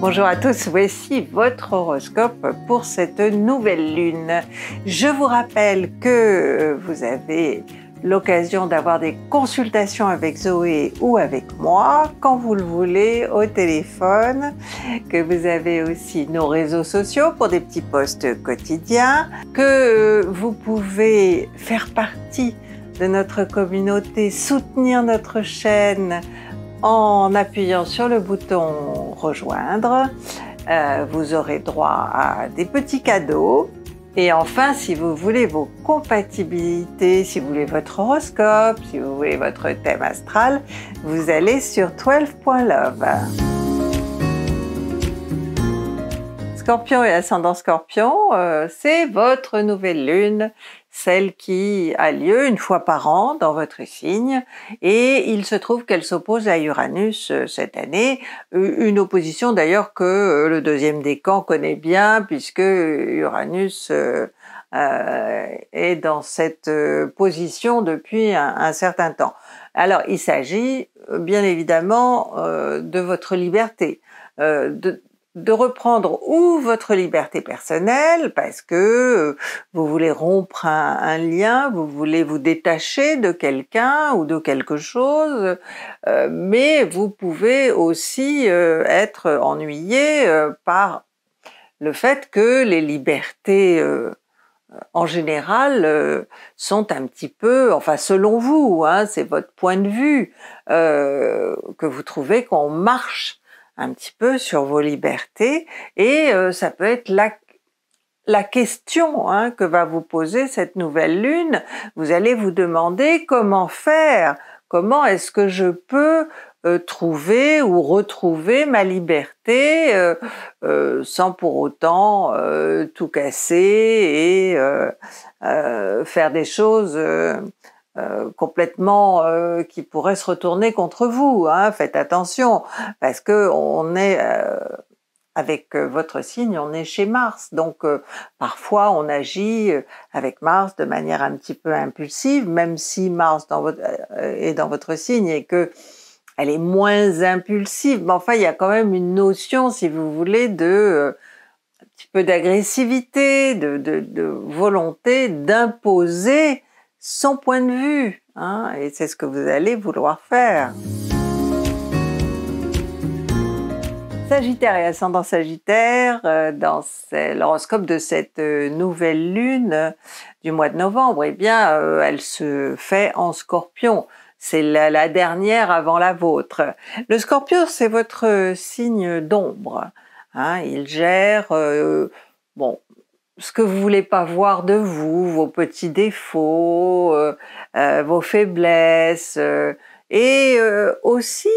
Bonjour à tous, voici votre horoscope pour cette nouvelle lune. Je vous rappelle que euh, vous avez l'occasion d'avoir des consultations avec Zoé ou avec moi quand vous le voulez au téléphone, que vous avez aussi nos réseaux sociaux pour des petits posts quotidiens, que euh, vous pouvez faire partie de notre communauté, soutenir notre chaîne en appuyant sur le bouton Rejoindre, euh, vous aurez droit à des petits cadeaux. Et enfin, si vous voulez vos compatibilités, si vous voulez votre horoscope, si vous voulez votre thème astral, vous allez sur 12.love. Scorpion et ascendant Scorpion, euh, c'est votre nouvelle lune celle qui a lieu une fois par an dans votre signe, et il se trouve qu'elle s'oppose à Uranus euh, cette année, une opposition d'ailleurs que euh, le deuxième décan connaît bien, puisque Uranus euh, est dans cette position depuis un, certain temps. Alors il s'agit bien évidemment de votre liberté de reprendre ou votre liberté personnelle parce que euh, vous voulez rompre un, lien, vous voulez vous détacher de quelqu'un ou de quelque chose, euh, mais vous pouvez aussi euh, être ennuyé par le fait que les libertés en général sont un petit peu, enfin selon vous, hein, c'est votre point de vue, que vous trouvez qu'on marche un petit peu sur vos libertés et euh, ça peut être la, la question hein, que va vous poser cette nouvelle lune. Vous allez vous demander comment faire, comment est-ce que je peux euh, trouver ou retrouver ma liberté euh, sans pour autant tout casser et faire des choses euh, complètement euh, qui pourrait se retourner contre vous. Hein, faites attention parce que on est euh, avec votre signe, on est chez Mars, donc parfois on agit avec Mars de manière un petit peu impulsive, même si Mars est dans votre signe et que elle est moins impulsive. Mais enfin, il y a quand même une notion, si vous voulez, de un petit peu d'agressivité, de, volonté d'imposer son point de vue, hein, et c'est ce que vous allez vouloir faire. Sagittaire et ascendant Sagittaire, euh, dans l'horoscope de cette euh, nouvelle lune euh, du mois de novembre, eh bien, elle se fait en scorpion. C'est la, dernière avant la vôtre. Le scorpion, c'est votre signe d'ombre. Hein. il gère, bon, ce que vous voulez pas voir de vous, vos petits défauts, euh, euh, vos faiblesses. Euh, et aussi,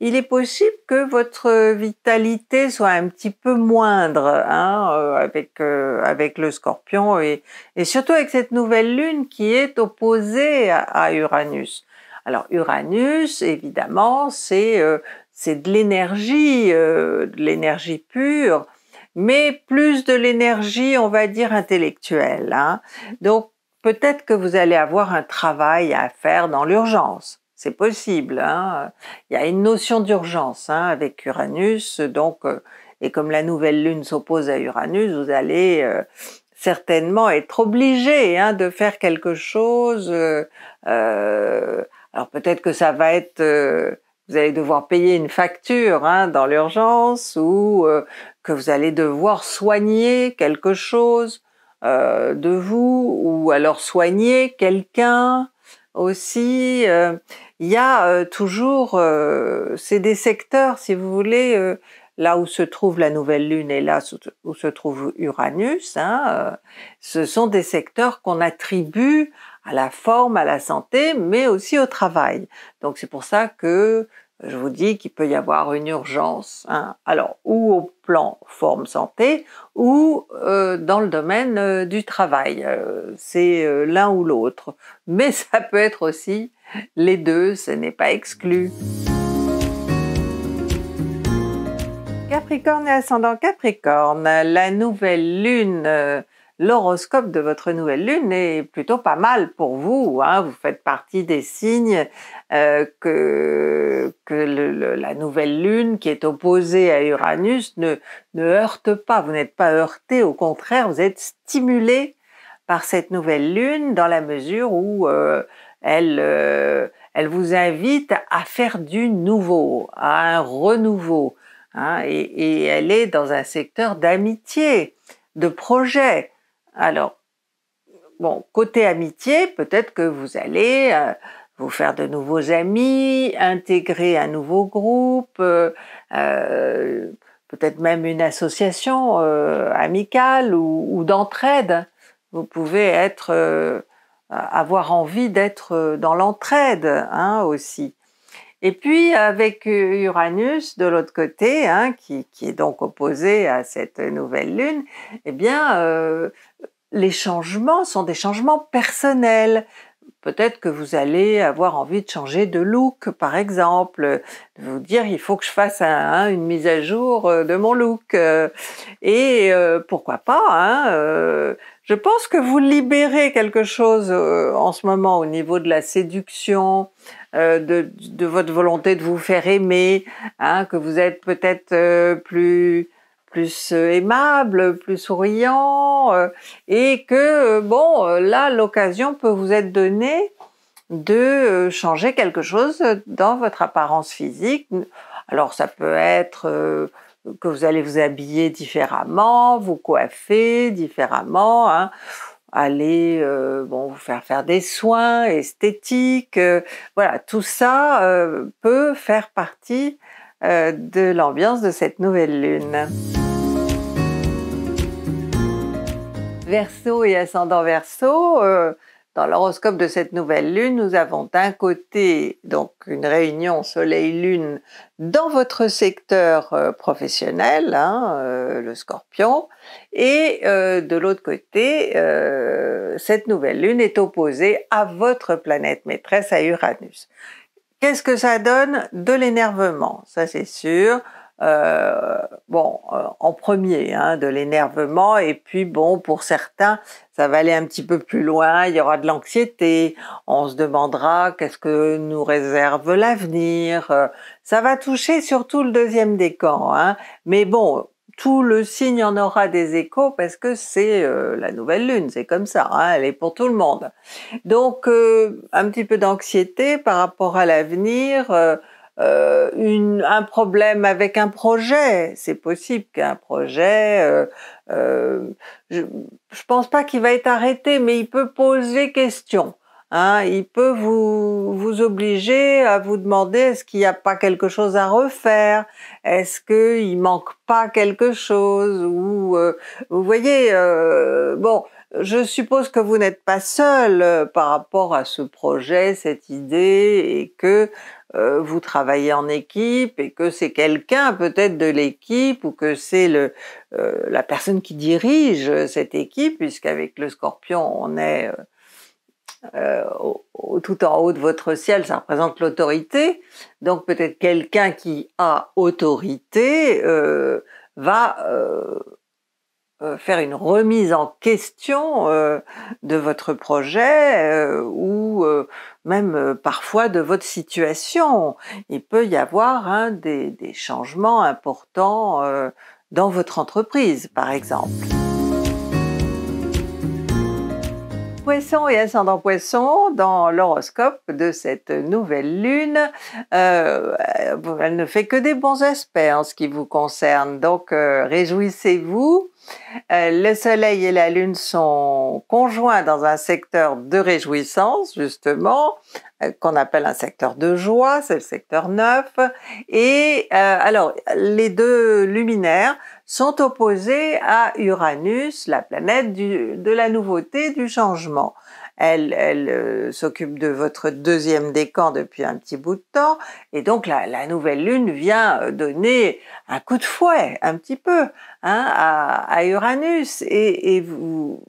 il est possible que votre vitalité soit un petit peu moindre hein, avec, avec le scorpion et, et, surtout avec cette nouvelle lune qui est opposée à, à Uranus. Alors Uranus, évidemment, c'est de l'énergie, de l'énergie pure mais plus de l'énergie, on va dire, intellectuelle. Hein. Donc peut-être que vous allez avoir un travail à faire dans l'urgence. C'est possible. Hein. Il y a une notion d'urgence hein, avec Uranus, donc euh, et comme la nouvelle lune s'oppose à Uranus, vous allez euh, certainement être obligé de faire quelque chose. Euh, euh, alors peut-être que ça va être vous allez devoir payer une facture hein, dans l'urgence ou euh, que vous allez devoir soigner quelque chose euh, de vous ou alors soigner quelqu'un aussi. Euh. Il y a toujours, c'est des secteurs, si vous voulez, là où se trouve la nouvelle lune et là où se trouve Uranus, hein, ce sont des secteurs qu'on attribue à la forme, à la santé, mais aussi au travail. Donc c'est pour ça que je vous dis qu'il peut y avoir une urgence, hein. alors ou au plan forme santé ou euh, dans le domaine euh, du travail. Euh, c'est l'un ou l'autre, mais ça peut être aussi les deux, ce n'est pas exclu. Capricorne et ascendant Capricorne, la nouvelle lune l'horoscope de votre nouvelle lune est plutôt pas mal pour vous. Hein. Vous faites partie des signes euh, que, que le, la nouvelle lune qui est opposée à Uranus ne, ne heurte pas. Vous n'êtes pas heurté, au contraire, vous êtes stimulé par cette nouvelle lune dans la mesure où euh, elle, euh, elle vous invite à faire du nouveau, à un renouveau. Hein, et, et, elle est dans un secteur d'amitié, de projet, alors, bon, côté amitié, peut-être que vous allez euh, vous faire de nouveaux amis, intégrer un nouveau groupe, euh, euh, peut-être même une association amicale ou, ou d'entraide. Vous pouvez être, avoir envie d'être dans l'entraide hein, aussi. Et puis avec Uranus de l'autre côté, hein, qui, qui, est donc opposé à cette nouvelle lune, eh bien, euh, les changements sont des changements personnels. Peut-être que vous allez avoir envie de changer de look, par exemple, de vous dire il faut que je fasse une mise à jour euh, de mon look. Et euh, pourquoi pas hein, je pense que vous libérez quelque chose euh, en ce moment au niveau de la séduction, euh, de, votre volonté de vous faire aimer, hein, que vous êtes peut-être euh, plus plus aimable, plus souriant, et que bon, là l'occasion peut vous être donnée de changer quelque chose dans votre apparence physique. Alors ça peut être que vous allez vous habiller différemment, vous coiffer différemment, hein, aller euh, bon, vous faire faire des soins esthétiques, euh, voilà, tout ça euh, peut faire partie de l'ambiance de cette nouvelle lune. Verseau et ascendant Verseau dans l'horoscope de cette nouvelle lune, nous avons d'un côté donc une réunion Soleil-Lune dans votre secteur euh, professionnel, hein, euh, le Scorpion, et euh, de l'autre côté, cette nouvelle lune est opposée à votre planète maîtresse, à Uranus. Qu'est-ce que ça donne De l'énervement, ça c'est sûr euh, bon, euh, en premier, hein, de l'énervement, et puis bon, pour certains, ça va aller un petit peu plus loin, il y aura de l'anxiété, on se demandera qu'est-ce que nous réserve l'avenir, euh, ça va toucher surtout le deuxième décan, hein, mais bon, tout le signe en aura des échos parce que c'est euh, la nouvelle lune, c'est comme ça, hein. elle est pour tout le monde. Donc un petit peu d'anxiété par rapport à l'avenir, euh, un problème avec un projet. C'est possible qu'un projet, euh, euh, je, ne pense pas qu'il va être arrêté, mais il peut poser question. Hein, il peut vous, vous obliger à vous demander est-ce qu'il n'y a pas quelque chose à refaire, est-ce qu'il manque pas quelque chose ou vous voyez bon je suppose que vous n'êtes pas seul par rapport à ce projet, cette idée, et que euh, vous travaillez en équipe et que c'est quelqu'un peut-être de l'équipe ou que c'est le euh, la personne qui dirige cette équipe, puisqu'avec le scorpion, on est euh, tout en haut de votre ciel, ça représente l'autorité. Donc peut-être quelqu'un qui a autorité va faire une remise en question de votre projet ou même euh, parfois de votre situation. Il peut y avoir hein, des, changements importants euh, dans votre entreprise, par exemple. poisson et ascendant poisson, dans l'horoscope de cette nouvelle lune, euh, elle ne fait que des bons aspects en ce qui vous concerne. Donc, euh, réjouissez-vous. Euh, le soleil et la lune sont conjoints dans un secteur de réjouissance, justement, qu'on appelle un secteur de joie, c'est le secteur 9. Et alors, les deux luminaires sont opposées à Uranus, la planète de la nouveauté, du changement. Elle, elle euh, s'occupe de votre deuxième décan depuis un petit bout de temps, et donc la, nouvelle lune vient euh, donner un coup de fouet, un petit peu, hein, à, Uranus, et, vous,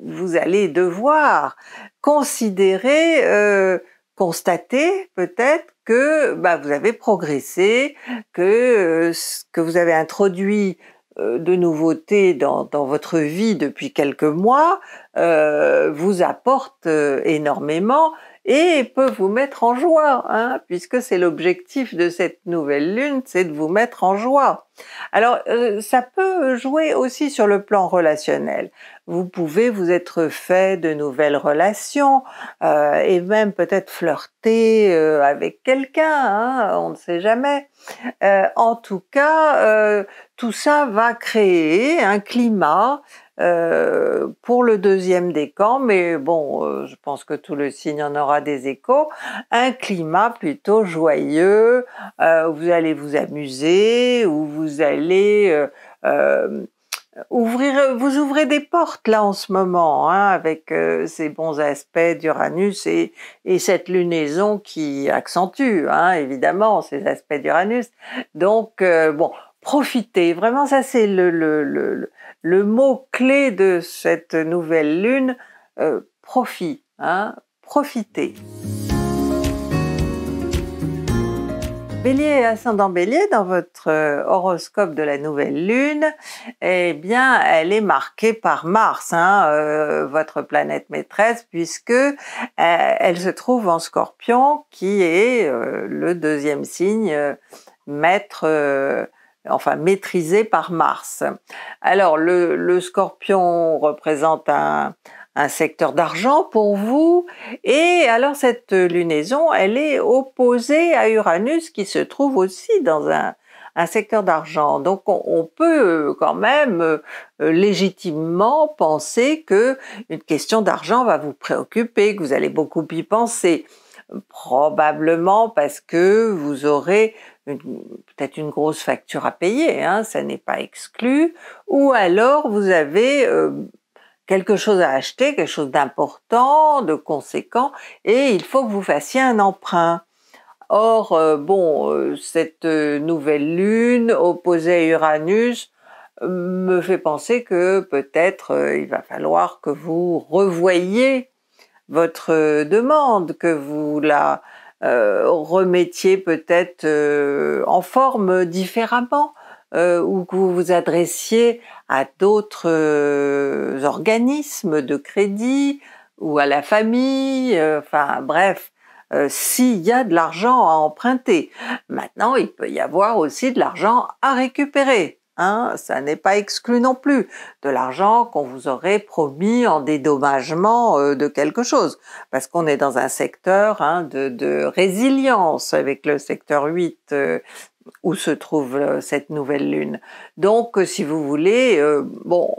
allez devoir considérer euh, constater peut-être que bah, vous avez progressé, que que vous avez introduit euh, de nouveautés dans, votre vie depuis quelques mois euh, vous apporte euh, énormément et peut vous mettre en joie, hein, puisque c'est l'objectif de cette nouvelle lune, c'est de vous mettre en joie. Alors ça peut jouer aussi sur le plan relationnel. Vous pouvez vous être fait de nouvelles relations et même peut-être flirter avec quelqu'un, hein, on ne sait jamais. en tout cas, tout ça va créer un climat euh, pour le deuxième décan, mais bon, euh, je pense que tout le signe en aura des échos, un climat plutôt joyeux, où euh, vous allez vous amuser, où vous allez ouvrir, vous ouvrez des portes là en ce moment, hein, avec ces bons aspects d'Uranus et, cette lunaison qui accentue, hein, évidemment, ces aspects d'Uranus. Donc, bon, profiter. Vraiment, ça c'est le, le, mot-clé de cette nouvelle lune, euh, profit, hein, profiter. Bélier ascendant Bélier, dans votre euh, horoscope de la nouvelle lune, eh bien, elle est marquée par Mars, hein, euh, votre planète maîtresse, puisque elle se trouve en Scorpion, qui est le deuxième signe maître enfin maîtrisé par Mars. Alors le, scorpion représente un, secteur d'argent pour vous. Et alors cette lunaison, elle est opposée à Uranus qui se trouve aussi dans un, secteur d'argent. Donc on, peut euh, quand même euh, légitimement penser que une question d'argent va vous préoccuper, que vous allez beaucoup y penser probablement parce que vous aurez peut-être une grosse facture à payer, hein, ça n'est pas exclu, ou alors vous avez euh, quelque chose à acheter, quelque chose d'important, de conséquent, et il faut que vous fassiez un emprunt. Or, euh, bon, euh, cette nouvelle lune opposée à Uranus me fait penser que peut-être il va falloir que vous revoyiez votre demande, que vous la euh, remettiez peut-être euh, en forme différemment euh, ou que vous vous adressiez à d'autres organismes de crédit ou à la famille, enfin bref, s'il y a de l'argent à emprunter. Maintenant, il peut y avoir aussi de l'argent à récupérer. Hein, ça n'est pas exclu non plus de l'argent qu'on vous aurait promis en dédommagement euh, de quelque chose, parce qu'on est dans un secteur hein, de, résilience avec le secteur 8 euh, où se trouve euh, cette nouvelle lune. Donc, si vous voulez, bon,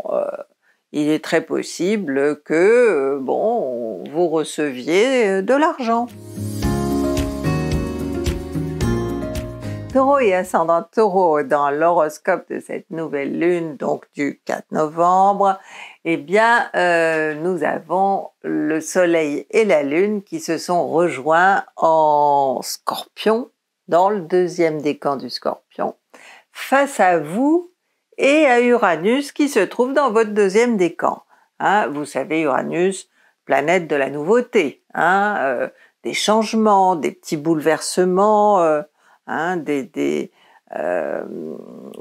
il est très possible que, bon, vous receviez de l'argent. taureau et ascendant taureau dans l'horoscope de cette nouvelle lune, donc du 4 novembre, eh bien, euh, nous avons le soleil et la lune qui se sont rejoints en scorpion, dans le deuxième décan du scorpion, face à vous et à Uranus qui se trouve dans votre deuxième décan. Hein, vous savez, Uranus, planète de la nouveauté, hein, euh, des changements, des petits bouleversements, euh, Hein, des, euh,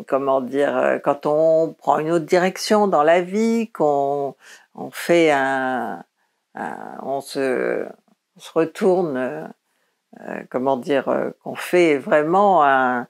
comment dire, euh, quand on prend une autre direction dans la vie, qu'on on fait un, on, se, se retourne, euh, comment dire, qu'on fait vraiment un,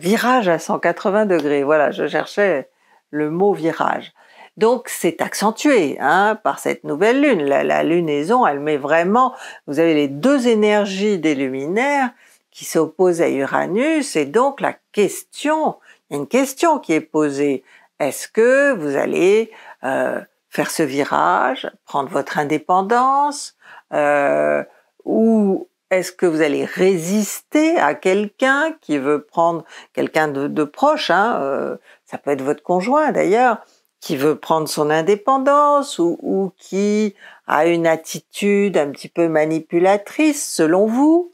virage à 180 degrés. Voilà, je cherchais le mot virage. Donc c'est accentué hein, par cette nouvelle lune. La, la lunaison, elle met vraiment, vous avez les deux énergies des luminaires qui s'oppose à Uranus et donc la question, il y a une question qui est posée. Est-ce que vous allez euh, faire ce virage, prendre votre indépendance, euh, ou est-ce que vous allez résister à quelqu'un qui veut prendre quelqu'un de, proche, hein, euh, ça peut être votre conjoint d'ailleurs, qui veut prendre son indépendance ou, qui a une attitude un petit peu manipulatrice selon vous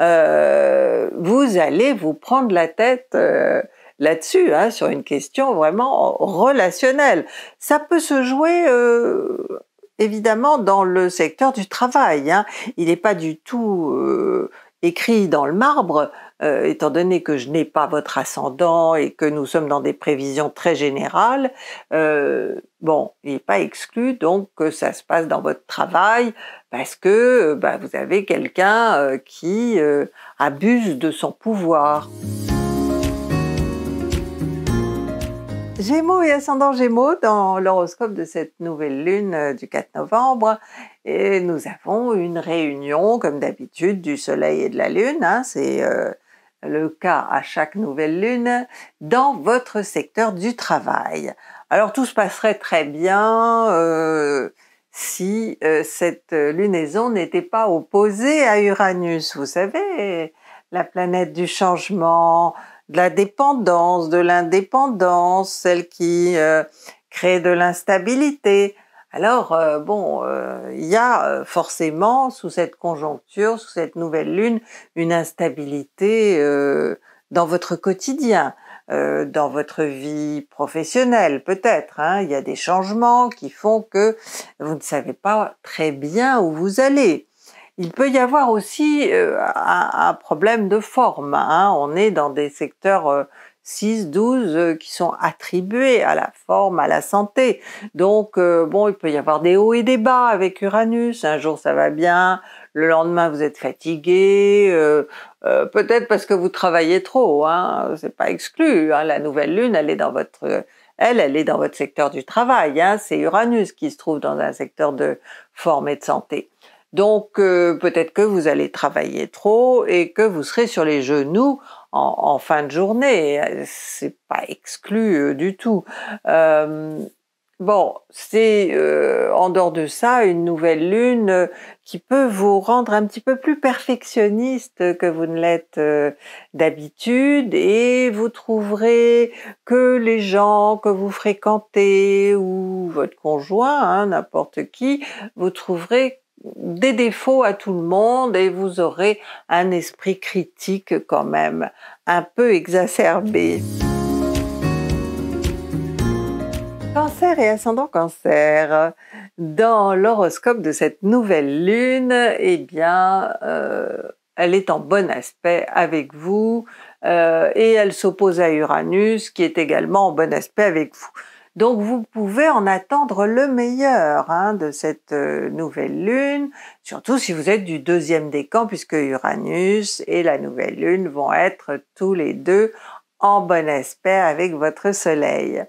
euh, vous allez vous prendre la tête euh, là-dessus, hein, sur une question vraiment relationnelle. Ça peut se jouer euh, évidemment dans le secteur du travail. Hein. Il n'est pas du tout écrit dans le marbre euh, étant donné que je n'ai pas votre ascendant et que nous sommes dans des prévisions très générales, euh, bon, il n'est pas exclu donc que ça se passe dans votre travail parce que euh, bah, vous avez quelqu'un qui abuse de son pouvoir. Gémeaux et ascendant Gémeaux dans l'horoscope de cette nouvelle lune du 4 novembre. Et nous avons une réunion, comme d'habitude, du Soleil et de la Lune. Hein, c'est le cas à chaque nouvelle lune, dans votre secteur du travail. Alors tout se passerait très bien euh, si euh, cette lunaison n'était pas opposée à Uranus, vous savez, la planète du changement, de la dépendance, de l'indépendance, celle qui euh, crée de l'instabilité. Alors, euh, bon, euh, il y a euh, forcément, sous cette conjoncture, sous cette nouvelle lune, une instabilité dans votre quotidien, dans votre vie professionnelle peut-être. Hein. Il y a des changements qui font que vous ne savez pas très bien où vous allez. Il peut y avoir aussi un, problème de forme. Hein. on est dans des secteurs 6, 12 euh, qui sont attribués à la forme, à la santé. Donc, euh, bon, il peut y avoir des hauts et des bas avec Uranus. Un jour, ça va bien, le lendemain, vous êtes fatigué, euh, peut-être parce que vous travaillez trop, hein, c'est pas exclu. Hein, la nouvelle lune, elle est dans votre... Elle, est dans votre secteur du travail, hein, c'est Uranus qui se trouve dans un secteur de forme et de santé. Donc peut-être que vous allez travailler trop et que vous serez sur les genoux en, fin de journée. C'est pas exclu euh, du tout. Euh, bon, c'est euh, en dehors de ça une nouvelle lune qui peut vous rendre un petit peu plus perfectionniste que vous ne l'êtes d'habitude et vous trouverez que les gens que vous fréquentez ou votre conjoint, hein, n'importe qui, vous trouverez des défauts à tout le monde et vous aurez un esprit critique quand même un peu exacerbé. Cancer et ascendant cancer. Dans l'horoscope de cette nouvelle lune, eh bien, euh, elle est en bon aspect avec vous euh, et elle s'oppose à Uranus qui est également en bon aspect avec vous. Donc vous pouvez en attendre le meilleur hein, de cette euh, nouvelle lune, surtout si vous êtes du deuxième décan, puisque Uranus et la nouvelle lune vont être tous les deux en bon aspect avec votre soleil.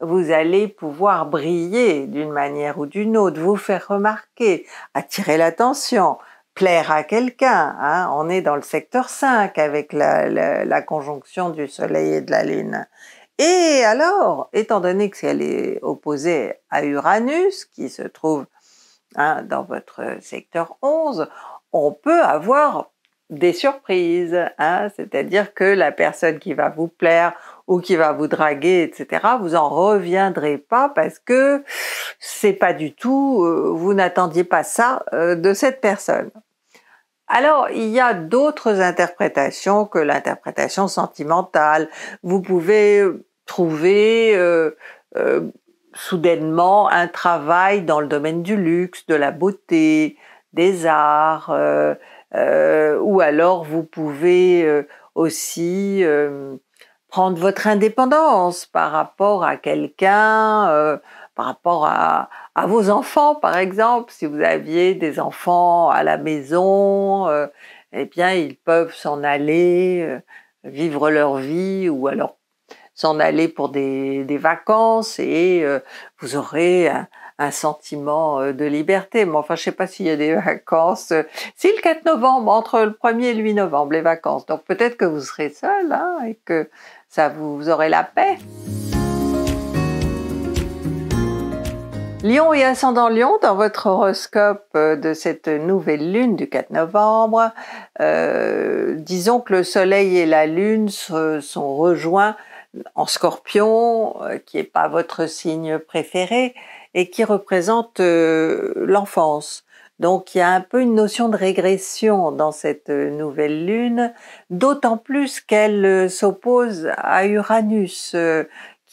Vous allez pouvoir briller d'une manière ou d'une autre, vous faire remarquer, attirer l'attention, plaire à quelqu'un. Hein. On est dans le secteur 5 avec la conjonction du Soleil et de la Lune. Et alors, étant donné que si elle est opposée à Uranus, qui se trouve hein, dans votre secteur 11, on peut avoir des surprises, hein. c'est-à-dire que la personne qui va vous plaire ou qui va vous draguer, etc., vous en reviendrez pas parce que c'est pas du tout, euh, vous n'attendiez pas ça euh, de cette personne. Alors, il y a d'autres interprétations que l'interprétation sentimentale. Vous pouvez trouver euh, euh, soudainement un travail dans le domaine du luxe, de la beauté, des arts, euh, ou alors vous pouvez aussi prendre votre indépendance par rapport à quelqu'un par rapport à, vos enfants, par exemple, si vous aviez des enfants à la maison, euh, eh bien, ils peuvent s'en aller, euh, vivre leur vie, ou alors s'en aller pour des, vacances, et euh, vous aurez un, sentiment de liberté. Mais enfin, je sais pas s'il y a des vacances. Si le 4 novembre, entre le 1er et le 8 novembre, les vacances. Donc peut-être que vous serez seul, hein, et que ça vous aurez la paix. Lion et ascendant Lion, dans votre horoscope euh, de cette nouvelle lune du 4 novembre, euh, disons que le soleil et la lune se sont rejoints en scorpion, euh, qui n'est pas votre signe préféré, et qui représente l'enfance. Donc il y a un peu une notion de régression dans cette nouvelle lune, d'autant plus qu'elle s'oppose à Uranus,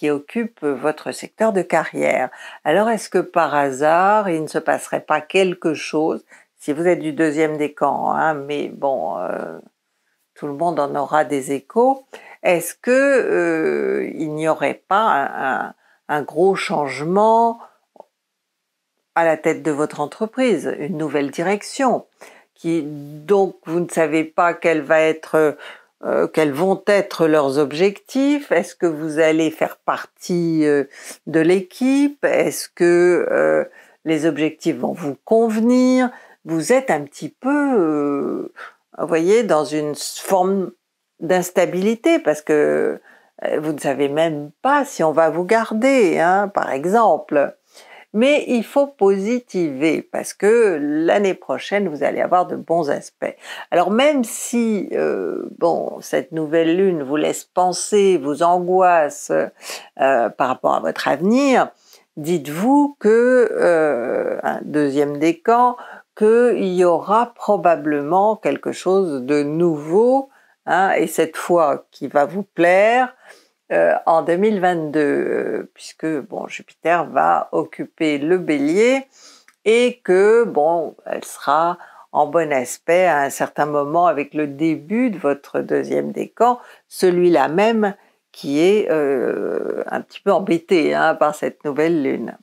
qui occupe euh, votre secteur de carrière. Alors est-ce que par hasard, il ne se passerait pas quelque chose, si vous êtes du deuxième décan, hein, mais bon, euh, tout le monde en aura des échos, est-ce que euh, il n'y aurait pas un, un gros changement à la tête de votre entreprise, une nouvelle direction, qui donc vous ne savez pas quelle va être euh, quels vont être leurs objectifs Est-ce que vous allez faire partie euh, de l'équipe Est-ce que euh, les objectifs vont vous convenir Vous êtes un petit peu, vous voyez, dans une forme d'instabilité parce que vous ne savez même pas si on va vous garder, hein, par exemple. Mais il faut positiver parce que l'année prochaine, vous allez avoir de bons aspects. Alors même si, euh, bon, cette nouvelle lune vous laisse penser, vous angoisse euh, par rapport à votre avenir, dites-vous que, euh, deuxième décan, qu'il y aura probablement quelque chose de nouveau, hein, et cette fois qui va vous plaire, euh, en 2022, puisque bon, Jupiter va occuper le bélier et que bon, elle sera en bon aspect à un certain moment avec le début de votre deuxième décan, celui-là même qui est euh, un petit peu embêté hein, par cette nouvelle lune.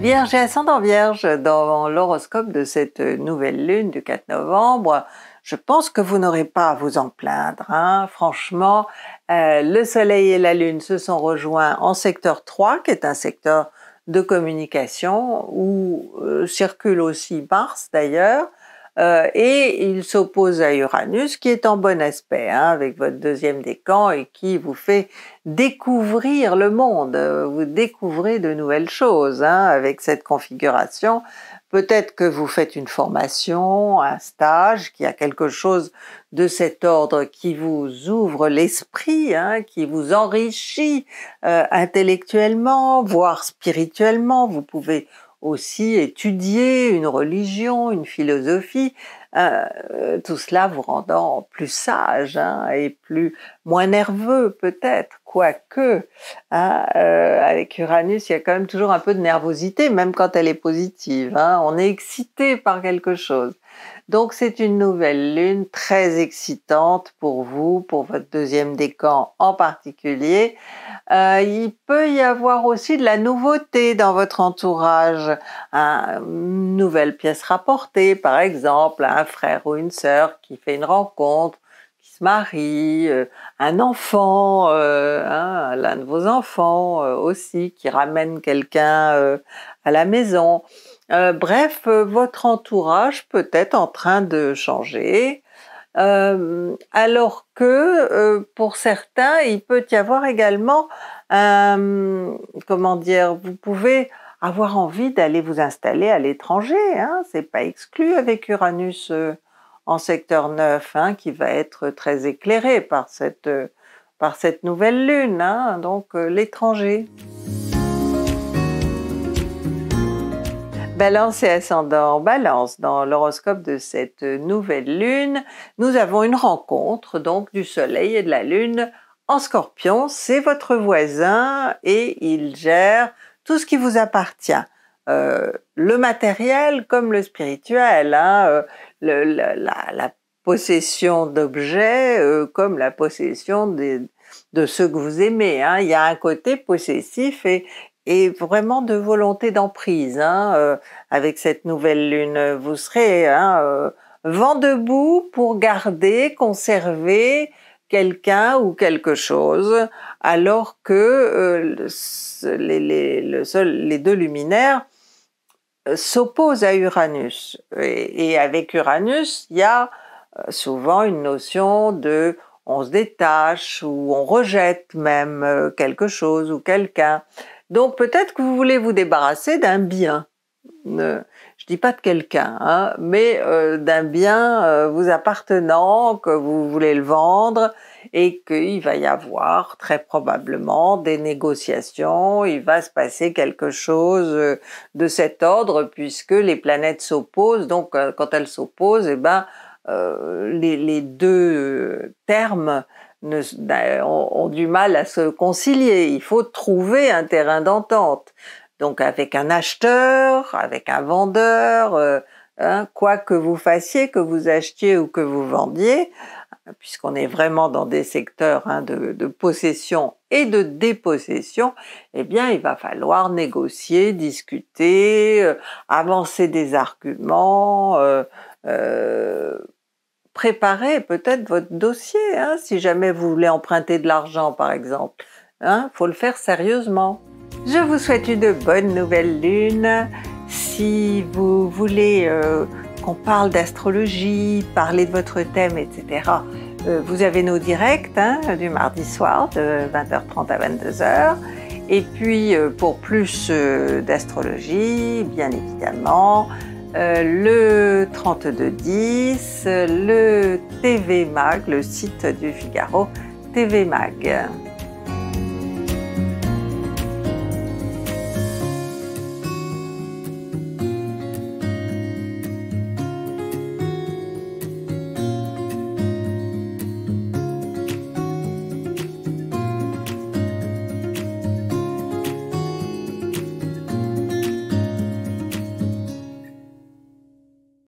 Vierge et ascendant Vierge, dans l'horoscope de cette nouvelle lune du 4 novembre, je pense que vous n'aurez pas à vous en plaindre. Hein. Franchement, euh, le Soleil et la Lune se sont rejoints en secteur 3, qui est un secteur de communication, où euh, circule aussi Mars d'ailleurs, euh, et il s'oppose à Uranus, qui est en bon aspect hein, avec votre deuxième décan et qui vous fait découvrir le monde. Vous découvrez de nouvelles choses hein, avec cette configuration Peut-être que vous faites une formation, un stage, y a quelque chose de cet ordre qui vous ouvre l'esprit, hein, qui vous enrichit euh, intellectuellement, voire spirituellement. Vous pouvez aussi étudier une religion, une philosophie, euh, euh, tout cela vous rendant plus sage hein, et plus moins nerveux peut-être, quoique hein, euh, avec Uranus il y a quand même toujours un peu de nervosité, même quand elle est positive. Hein. on est excité par quelque chose. Donc c'est une nouvelle lune très excitante pour vous, pour votre deuxième décan en particulier. Euh, il peut y avoir aussi de la nouveauté dans votre entourage, une nouvelle pièce rapportée par exemple, un frère ou une sœur qui fait une rencontre, qui se marie, euh, un enfant, euh, hein, l'un de vos enfants aussi qui ramène quelqu'un à la maison. Euh, bref, euh, votre entourage peut être en train de changer, euh, alors que pour certains, il peut y avoir également comment dire, vous pouvez avoir envie d'aller vous installer à l'étranger, hein, c'est pas exclu avec Uranus en secteur 9, hein, qui va être très éclairé par cette, par cette nouvelle lune, hein. donc l'étranger. Balance et ascendant Balance, dans l'horoscope de cette nouvelle lune, nous avons une rencontre donc du Soleil et de la Lune en Scorpion. C'est votre voisin et il gère tout ce qui vous appartient. Euh, le matériel comme le spirituel, hein, euh, la, possession d'objets euh, comme la possession de ce que vous aimez. Hein. Il y a un côté possessif et, et vraiment de volonté d'emprise. Hein, euh, avec cette nouvelle lune, vous serez hein, euh, vent debout pour garder, conserver quelqu'un ou quelque chose, alors que euh, les, deux luminaires s'opposent à Uranus. et avec Uranus, il y a souvent une notion de on se détache ou on rejette même quelque chose ou quelqu'un. Donc peut-être que vous voulez vous débarrasser d'un bien. je je dis pas de quelqu'un, hein, mais euh, d'un bien euh, vous appartenant, que vous voulez le vendre et qu'il va y avoir très probablement des négociations, il va se passer quelque chose euh, de cet ordre puisque les planètes s'opposent, donc quand elles s'opposent, eh ben, les, deux termes ont, du mal à se concilier. Il faut trouver un terrain d'entente. Donc avec un acheteur, avec un vendeur, euh, hein, quoi que vous fassiez, que vous achetiez ou que vous vendiez, puisqu'on est vraiment dans des secteurs hein, de, possession et de dépossession, eh bien il va falloir négocier, discuter, euh, avancer des arguments. Euh, préparez peut-être votre dossier, hein, si jamais vous voulez emprunter de l'argent par exemple. Il hein, faut le faire sérieusement. Je vous souhaite une bonne nouvelle lune. Si vous voulez euh, qu'on parle d'astrologie, parler de votre thème, etc., euh, vous avez nos directs hein, du mardi soir de 20h30 à 22h. Et puis euh, pour plus d'astrologie, bien évidemment, euh, le 3210, le TV Mag, le site du Figaro TV Mag.